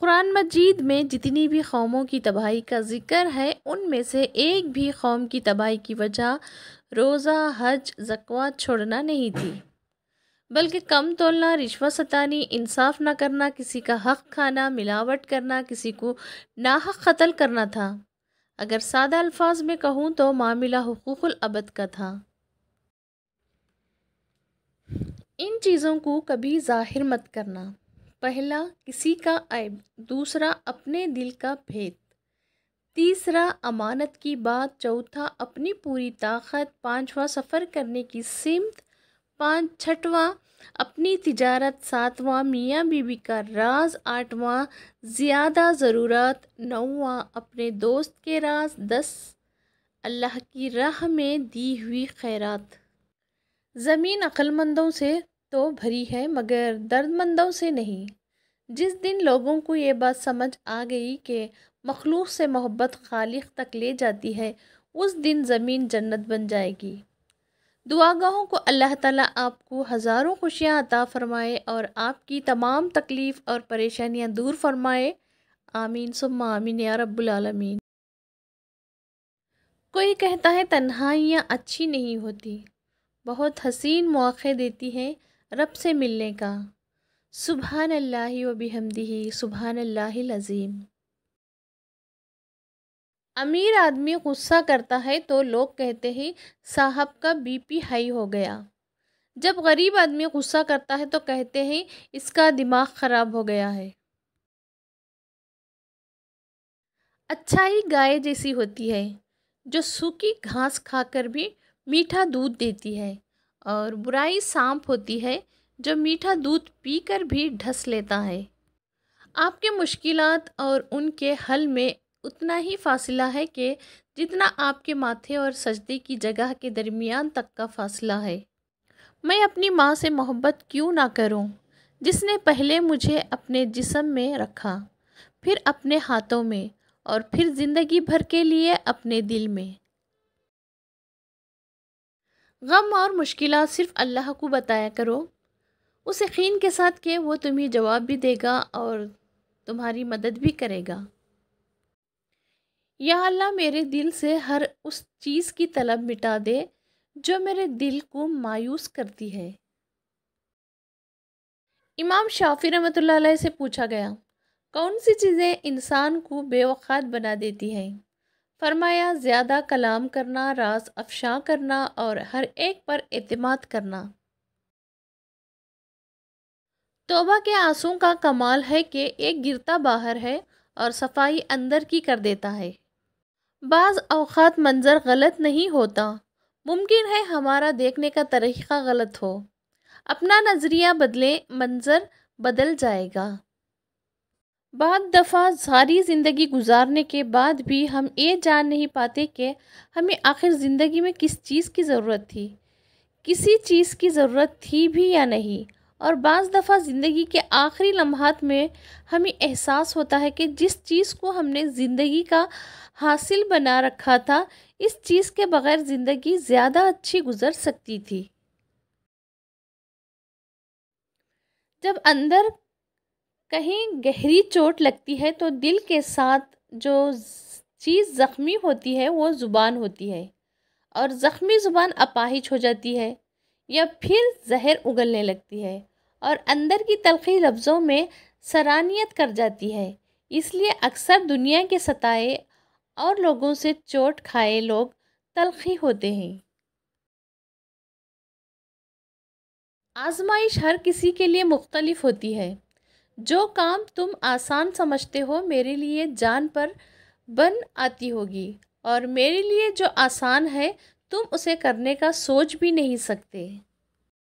कुरान मजीद में जितनी भी कौमों की तबाही का जिक्र है उनमें से एक भी कौम की तबाही की वजह रोज़ा हज जकवा छोड़ना नहीं थी बल्कि कम तोलना रिश्वत सतानी इंसाफ ना करना किसी का हक खाना मिलावट करना किसी को नाहक कत्ल करना था अगर सादा अल्फाज में कहूँ तो मामला हकूक़ल अबद का था इन चीज़ों को कभी ज़ाहिर मत करना पहला किसी का ऐब दूसरा अपने दिल का भेद तीसरा अमानत की बात चौथा अपनी पूरी ताकत पांचवा सफ़र करने की सिमत पाँच छठवा अपनी तिजारत सातवां मियाँ बीबी का राज आठवां ज़्यादा ज़रूरत नौवां अपने दोस्त के राज दस अल्लाह की राह में दी हुई खैरात ज़मीन अक्लमंदों से तो भरी है मगर दर्दमंदों से नहीं जिस दिन लोगों को ये बात समझ आ गई कि मखलूक से मोहब्बत खालिक तक ले जाती है उस दिन ज़मीन जन्नत बन जाएगी दुआगाहों को अल्लाह ताला आपको हज़ारों खुशियाँ अता फ़रमाए और आपकी तमाम तकलीफ़ और परेशानियाँ दूर फरमाए आमीन सुम्मा आमीन या रब्बुलमीन कोई कहता है तन्हाइयाँ अच्छी नहीं होती बहुत हसीन मौक़े देती हैं रब से मिलने का सुबहान अल्लाह वबी हमदी सुबहान लजीम अमीर आदमी गुस्सा करता है तो लोग कहते हैं साहब का बीपी हाई हो गया जब गरीब आदमी गुस्सा करता है तो कहते हैं इसका दिमाग ख़राब हो गया है अच्छाई गाय जैसी होती है जो सूखी घास खाकर भी मीठा दूध देती है और बुराई सांप होती है जो मीठा दूध पीकर भी ढस लेता है आपके मुश्किलात और उनके हल में उतना ही फासला है कि जितना आपके माथे और सजदे की जगह के दरमियान तक का फासला है मैं अपनी माँ से मोहब्बत क्यों ना करूँ जिसने पहले मुझे अपने जिसम में रखा फिर अपने हाथों में और फिर ज़िंदगी भर के लिए अपने दिल में गम और मुश्किल सिर्फ अल्लाह को बताया करो उस यकीन के साथ कि वो तुम्हें जवाब भी देगा और तुम्हारी मदद भी करेगा या अल्लाह मेरे दिल से हर उस चीज़ की तलब मिटा दे जो मेरे दिल को मायूस करती है इमाम शाफी रमत से पूछा गया कौन सी चीज़ें इंसान को बेवक़ात बना देती हैं फरमाया ज़्यादा कलाम करना रास अफशा करना और हर एक पर अतमाद करना तोबा के आंसू का कमाल है कि एक गिरता बाहर है और सफाई अंदर की कर देता है बाज़ अवकात मंज़र गलत नहीं होता मुमकिन है हमारा देखने का तरीक़ा गलत हो अपना नज़रिया बदलें मंज़र बदल जाएगा बाद दफ़ा सारी ज़िंदगी गुजारने के बाद भी हम ये जान नहीं पाते कि हमें आखिर ज़िंदगी में किस चीज़ की ज़रूरत थी किसी चीज़ की ज़रूरत थी भी या नहीं और बज़ दफ़ा ज़िंदगी के आखिरी लम्हात में हमें एहसास होता है कि जिस चीज़ को हमने ज़िंदगी का हासिल बना रखा था इस चीज़ के बग़ैर ज़िंदगी ज़्यादा अच्छी गुजर सकती थी जब अंदर कहीं गहरी चोट लगती है तो दिल के साथ जो चीज़ ज़ख्मी होती है वो ज़ुबान होती है और ज़ख्मी ज़ुबान अपाहिज हो जाती है या फिर जहर उगलने लगती है और अंदर की तलखी लफ्ज़ों में सरानियत कर जाती है इसलिए अक्सर दुनिया के सताए और लोगों से चोट खाए लोग तलखी होते हैं आजमाइश हर किसी के लिए मुख्तलिफ होती है जो काम तुम आसान समझते हो मेरे लिए जान पर बन आती होगी और मेरे लिए जो आसान है तुम उसे करने का सोच भी नहीं सकते